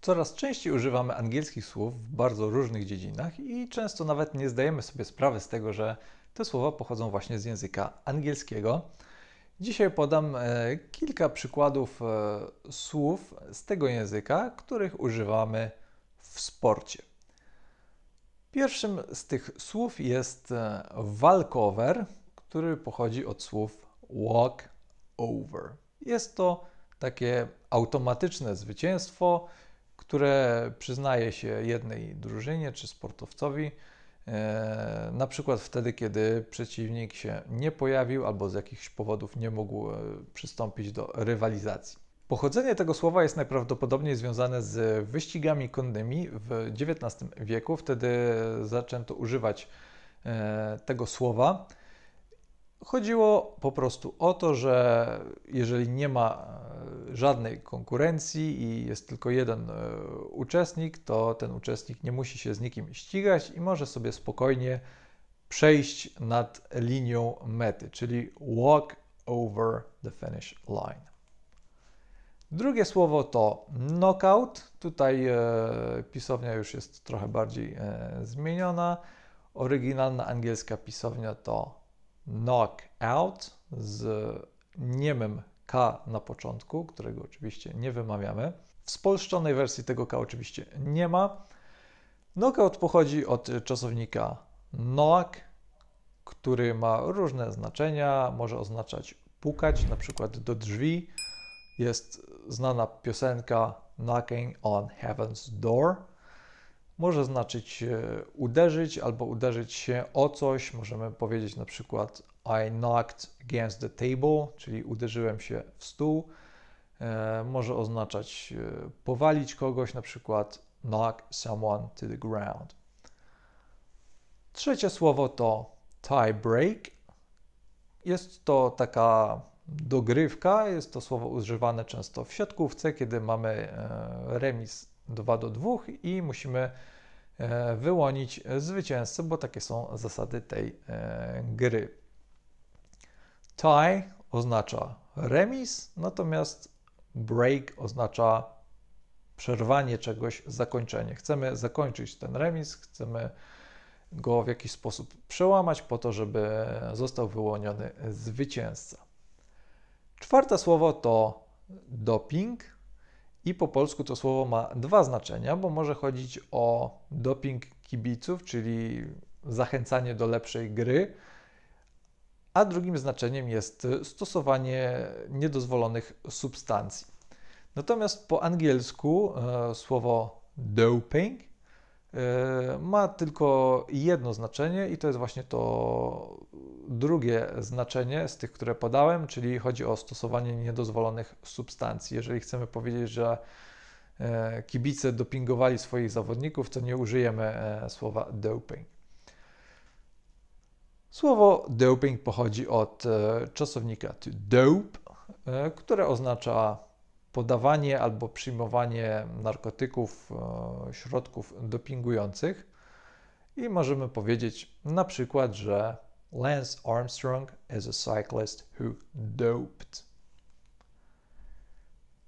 Coraz częściej używamy angielskich słów w bardzo różnych dziedzinach i często nawet nie zdajemy sobie sprawy z tego, że te słowa pochodzą właśnie z języka angielskiego. Dzisiaj podam e, kilka przykładów e, słów z tego języka, których używamy w sporcie. Pierwszym z tych słów jest e, walkover, który pochodzi od słów walk over. Jest to takie automatyczne zwycięstwo, które przyznaje się jednej drużynie czy sportowcowi, e, na przykład wtedy, kiedy przeciwnik się nie pojawił albo z jakichś powodów nie mógł e, przystąpić do rywalizacji. Pochodzenie tego słowa jest najprawdopodobniej związane z wyścigami konnymi w XIX wieku. Wtedy zaczęto używać e, tego słowa. Chodziło po prostu o to, że jeżeli nie ma żadnej konkurencji i jest tylko jeden e, uczestnik, to ten uczestnik nie musi się z nikim ścigać i może sobie spokojnie przejść nad linią mety, czyli walk over the finish line. Drugie słowo to knockout. Tutaj e, pisownia już jest trochę bardziej e, zmieniona. Oryginalna angielska pisownia to knockout. z niemym K na początku, którego oczywiście nie wymawiamy. W spolszczonej wersji tego K oczywiście nie ma. Knockout pochodzi od czasownika knock, który ma różne znaczenia, może oznaczać pukać, na przykład do drzwi. Jest znana piosenka Knocking on Heaven's Door. Może znaczyć e, uderzyć albo uderzyć się o coś. Możemy powiedzieć na przykład i knocked against the table, czyli uderzyłem się w stół. E, może oznaczać e, powalić kogoś, na przykład knock someone to the ground. Trzecie słowo to tie break. Jest to taka dogrywka, jest to słowo używane często w siatkówce, kiedy mamy e, remis 2 do 2 i musimy wyłonić zwycięzcę, bo takie są zasady tej gry. Tie oznacza remis, natomiast break oznacza przerwanie czegoś, zakończenie. Chcemy zakończyć ten remis, chcemy go w jakiś sposób przełamać po to, żeby został wyłoniony zwycięzca. Czwarte słowo to doping i po polsku to słowo ma dwa znaczenia, bo może chodzić o doping kibiców, czyli zachęcanie do lepszej gry, a drugim znaczeniem jest y, stosowanie niedozwolonych substancji. Natomiast po angielsku y, słowo doping y, ma tylko jedno znaczenie i to jest właśnie to drugie znaczenie z tych, które podałem, czyli chodzi o stosowanie niedozwolonych substancji. Jeżeli chcemy powiedzieć, że kibice dopingowali swoich zawodników, to nie użyjemy e, słowa doping. Słowo doping pochodzi od e, czasownika to dope, e, które oznacza podawanie albo przyjmowanie narkotyków, e, środków dopingujących. I możemy powiedzieć na przykład, że Lance Armstrong is a cyclist who doped.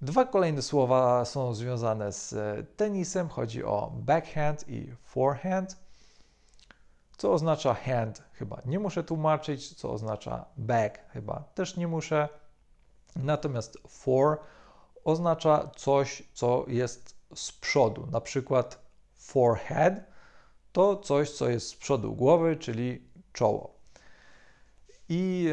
Dwa kolejne słowa są związane z tenisem. Chodzi o backhand i forehand co oznacza hand, chyba nie muszę tłumaczyć, co oznacza back, chyba też nie muszę. Natomiast for oznacza coś, co jest z przodu, na przykład forehead to coś, co jest z przodu głowy, czyli czoło. I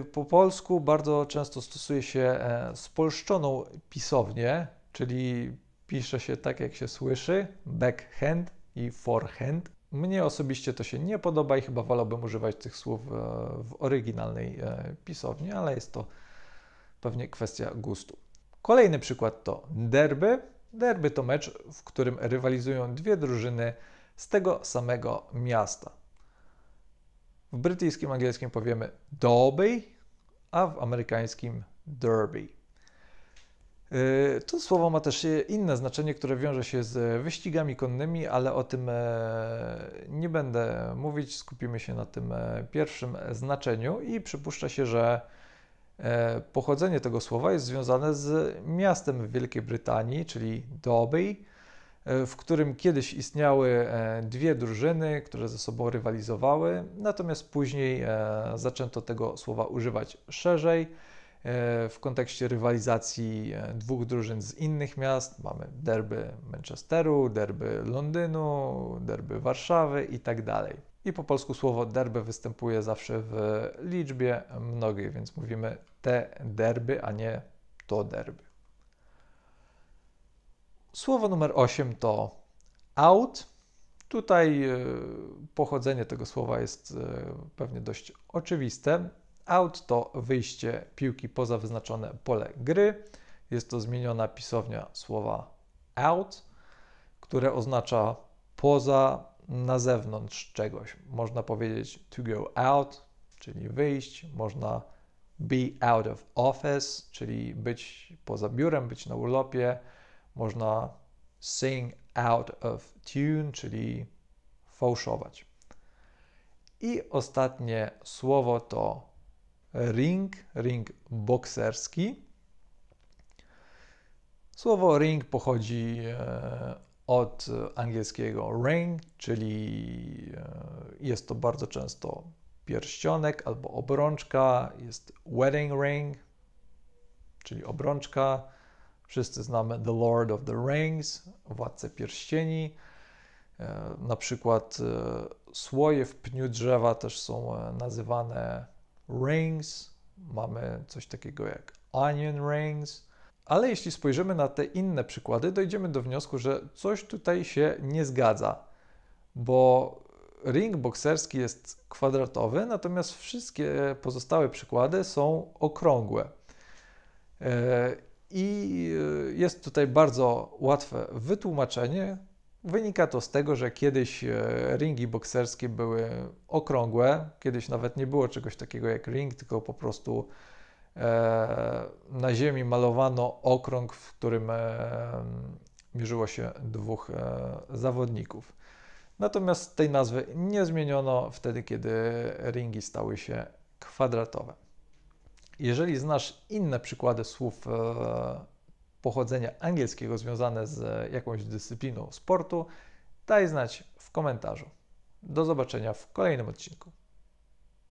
e, po polsku bardzo często stosuje się e, spolszczoną pisownię, czyli pisze się tak, jak się słyszy, backhand i forehand. Mnie osobiście to się nie podoba i chyba wolałbym używać tych słów e, w oryginalnej e, pisowni, ale jest to pewnie kwestia gustu. Kolejny przykład to derby. Derby to mecz, w którym rywalizują dwie drużyny z tego samego miasta. W brytyjskim angielskim powiemy derby, a w amerykańskim Derby. Y, to słowo ma też inne znaczenie, które wiąże się z wyścigami konnymi, ale o tym e, nie będę mówić. Skupimy się na tym e, pierwszym znaczeniu i przypuszcza się, że e, pochodzenie tego słowa jest związane z miastem w Wielkiej Brytanii, czyli Derby, w którym kiedyś istniały dwie drużyny, które ze sobą rywalizowały, natomiast później zaczęto tego słowa używać szerzej E, w kontekście rywalizacji e, dwóch drużyn z innych miast. Mamy derby Manchesteru, derby Londynu, derby Warszawy itd. Tak I po polsku słowo derby występuje zawsze w liczbie mnogiej, więc mówimy te derby, a nie to derby. Słowo numer 8 to out. Tutaj e, pochodzenie tego słowa jest pewnie dość oczywiste out to wyjście piłki poza wyznaczone pole gry. Jest to zmieniona pisownia słowa out, które oznacza poza, na zewnątrz czegoś. Można powiedzieć to go out, czyli wyjść, można be out of office, czyli być poza biurem, być na urlopie, można sing out of tune, czyli fałszować. I ostatnie słowo to ring, ring bokserski. Słowo ring pochodzi e, od angielskiego ring, czyli e, jest to bardzo często pierścionek albo obrączka, jest wedding ring, czyli obrączka. Wszyscy znamy The Lord of the Rings, Władcę Pierścieni. E, na przykład słoje w pniu drzewa też są nazywane rings, mamy coś takiego jak onion rings, ale jeśli spojrzymy na te inne przykłady, dojdziemy do wniosku, że coś tutaj się nie zgadza, bo ring bokserski jest kwadratowy, natomiast wszystkie pozostałe przykłady są okrągłe. E, I e, jest tutaj bardzo łatwe wytłumaczenie, Wynika to z tego, że kiedyś e, ringi bokserskie były okrągłe, kiedyś nawet nie było czegoś takiego jak ring, tylko po prostu e, na ziemi malowano okrąg, w którym e, mierzyło się dwóch zawodników. Natomiast tej nazwy nie zmieniono wtedy, kiedy ringi stały się kwadratowe. Jeżeli znasz inne przykłady słów pochodzenia angielskiego związane z jakąś dyscypliną sportu, daj znać w komentarzu. Do zobaczenia w kolejnym odcinku.